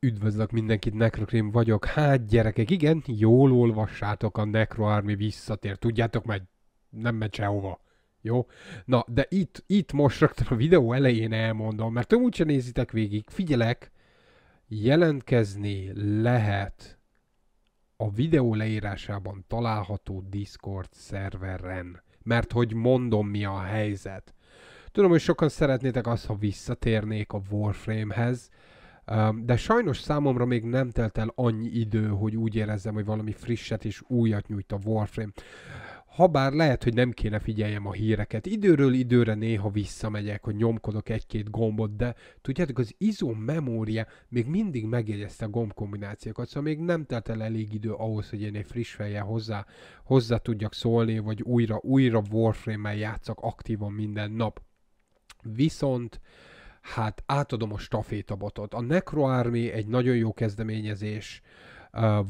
Üdvözlök mindenkit, Necrokrim vagyok. Hát gyerekek, igen, jól olvassátok, a Necro Army visszatér. Tudjátok, mert nem megy sehova. Jó? Na, de itt, itt most rögtön a videó elején elmondom, mert tudom úgyse nézitek végig. Figyelek, jelentkezni lehet a videó leírásában található Discord szerveren. Mert hogy mondom, mi a helyzet. Tudom, hogy sokan szeretnétek azt, ha visszatérnék a Warframe-hez, de sajnos számomra még nem telt el annyi idő, hogy úgy érezzem, hogy valami frisset és újat nyújt a Warframe. Habár lehet, hogy nem kéne figyeljem a híreket. Időről időre néha visszamegyek, hogy nyomkodok egy-két gombot, de tudjátok, az izó memória még mindig megjegyezte a gombkombinációkat, szóval még nem telt el elég idő ahhoz, hogy én egy friss fejjel hozzá, hozzá tudjak szólni, vagy újra, újra Warframe-mel játszak aktívan minden nap. Viszont uh, hát átadom a stafétabotot. A Necro Army egy nagyon jó kezdeményezés,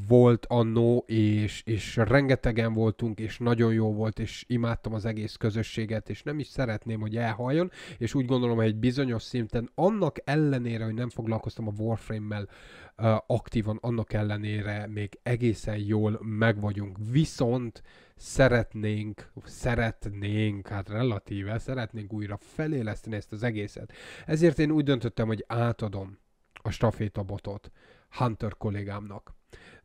volt annó, és, és rengetegen voltunk, és nagyon jó volt, és imádtam az egész közösséget, és nem is szeretném, hogy elhaljon, és úgy gondolom, hogy egy bizonyos szinten annak ellenére, hogy nem foglalkoztam a Warframe-mel aktívan, annak ellenére még egészen jól megvagyunk. Viszont szeretnénk, szeretnénk, hát relatíve, szeretnénk újra feléleszteni ezt az egészet. Ezért én úgy döntöttem, hogy átadom a stafétabotot Hunter kollégámnak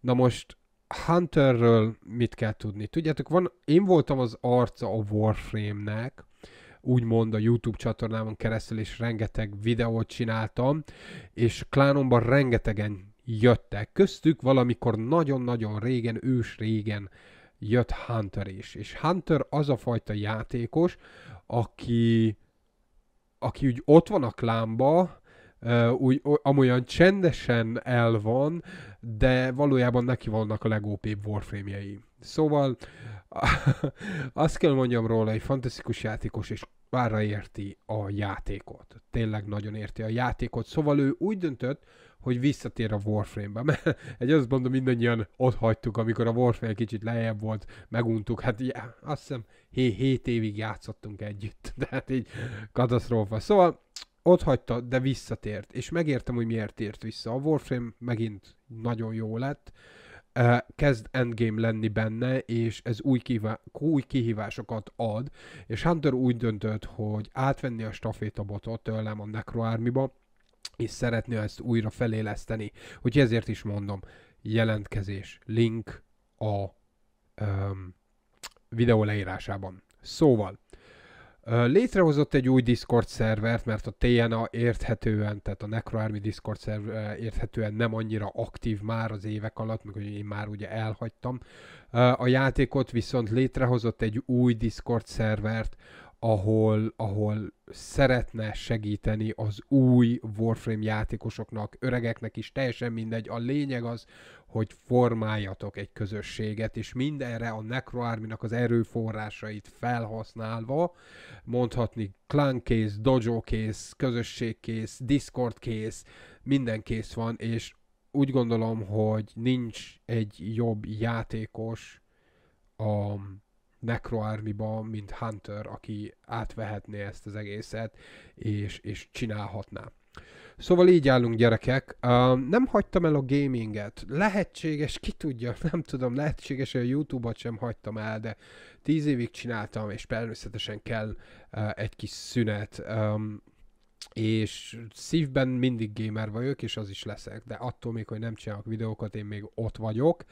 Na most Hunterről mit kell tudni? Tudjátok, van, én voltam az arca a Warframe-nek, úgymond a YouTube csatornámon keresztül, és rengeteg videót csináltam, és klánomban rengetegen jöttek. Köztük valamikor nagyon-nagyon régen, ős régen jött Hunter is. És Hunter az a fajta játékos, aki, aki úgy ott van a klánban uh, úgy amolyan csendesen el van, de valójában neki vannak a legópébb warframe-jei. Szóval azt kell mondjam róla, egy fantasztikus játékos, és várra érti a játékot. Tényleg nagyon érti a játékot. Szóval ő úgy döntött, hogy visszatér a Warframe-be. Mert egy azt mondom, mindannyian ott hagytuk, amikor a Warframe kicsit lejjebb volt, meguntuk. Hát já, azt hiszem 7 évig játszottunk együtt. De hát így katasztrófa. Szóval ott hagyta, de visszatért. És megértem, hogy miért tért vissza. A Warframe megint nagyon jó lett. Kezd endgame lenni benne, és ez új, kihívá- új kihívásokat ad. És Hunter úgy döntött, hogy átvenni a stafétabotot tőlem a Necro Army-ba, és szeretné ezt újra feléleszteni. Úgyhogy ezért is mondom, jelentkezés, link a um, videó leírásában. Szóval, Létrehozott egy új Discord szervert, mert a TNA érthetően, tehát a NecroArmy Discord szerver érthetően nem annyira aktív már az évek alatt, meg hogy én már ugye elhagytam. A játékot viszont létrehozott egy új Discord szervert, ahol, ahol szeretne segíteni az új Warframe játékosoknak, öregeknek is, teljesen mindegy. A lényeg az, hogy formáljatok egy közösséget, és mindenre a nak az erőforrásait felhasználva, mondhatni klánkész, dojo kész, közösség kész, Discord kész, minden kész van, és úgy gondolom, hogy nincs egy jobb játékos a Necro Army-ba, mint Hunter, aki átvehetné ezt az egészet, és, és csinálhatná. Szóval így állunk gyerekek. Uh, nem hagytam el a gaminget. Lehetséges, ki tudja, nem tudom, lehetséges, hogy a YouTube-ot sem hagytam el, de tíz évig csináltam, és természetesen kell uh, egy kis szünet. Um, és szívben mindig gamer vagyok, és az is leszek, de attól még, hogy nem csinálok videókat, én még ott vagyok,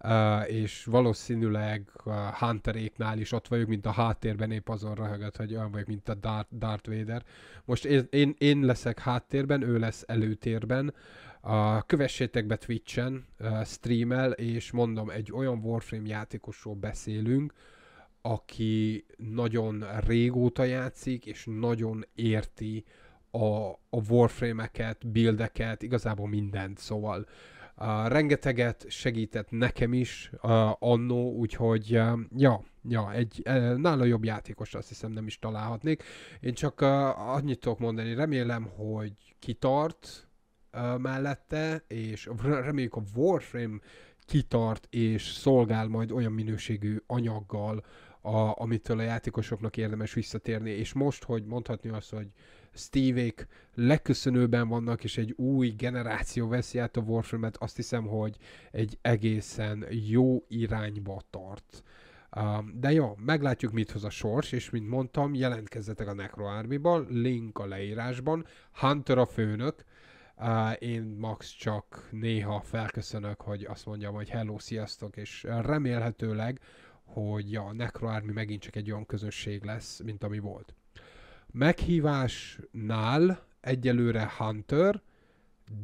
uh, és valószínűleg Hunteréknál is ott vagyok, mint a háttérben épp azon röhögött, hogy olyan vagyok, mint a Darth, Darth Vader. Most én, én, én leszek háttérben, ő lesz előtérben, Uh, kövessétek be Twitch-en, uh, streamel, és mondom, egy olyan Warframe játékosról beszélünk, aki nagyon régóta játszik, és nagyon érti a, a warframe-eket, buildeket, igazából mindent, szóval uh, rengeteget segített nekem is uh, annó, úgyhogy uh, ja, ja, egy uh, nála jobb játékos azt hiszem nem is találhatnék. Én csak uh, annyit tudok mondani, remélem, hogy kitart uh, mellette, és reméljük a Warframe kitart és szolgál majd olyan minőségű anyaggal, a, amitől a játékosoknak érdemes visszatérni, és most, hogy mondhatni azt, hogy steve legköszönőben vannak, és egy új generáció veszi át a Warframe-et, azt hiszem, hogy egy egészen jó irányba tart. Um, de jó, meglátjuk, mit hoz a sors, és mint mondtam, jelentkezzetek a Necro army link a leírásban, Hunter a főnök, uh, én max csak néha felköszönök, hogy azt mondjam, hogy hello, sziasztok, és remélhetőleg hogy a Necro Army megint csak egy olyan közösség lesz, mint ami volt. Meghívásnál egyelőre Hunter,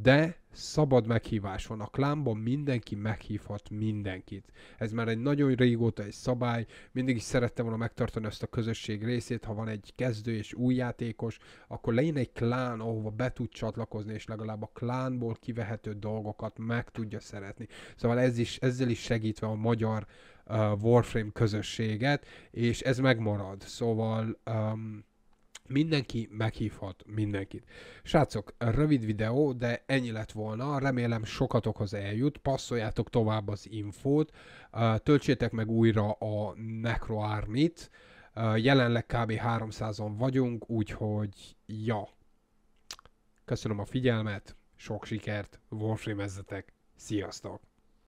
de szabad meghívás van. A klámban, mindenki meghívhat mindenkit. Ez már egy nagyon régóta egy szabály, mindig is szerettem volna megtartani ezt a közösség részét, ha van egy kezdő és új játékos, akkor legyen egy klán, ahova be tud csatlakozni, és legalább a klánból kivehető dolgokat meg tudja szeretni. Szóval ez is, ezzel is segítve a magyar Warframe közösséget, és ez megmarad. Szóval um, mindenki meghívhat mindenkit. Srácok, rövid videó, de ennyi lett volna, remélem sokatokhoz eljut, passzoljátok tovább az infót, uh, töltsétek meg újra a Necroarmit, uh, jelenleg kb. 300-on vagyunk, úgyhogy ja. Köszönöm a figyelmet, sok sikert, warframe Sziasztok!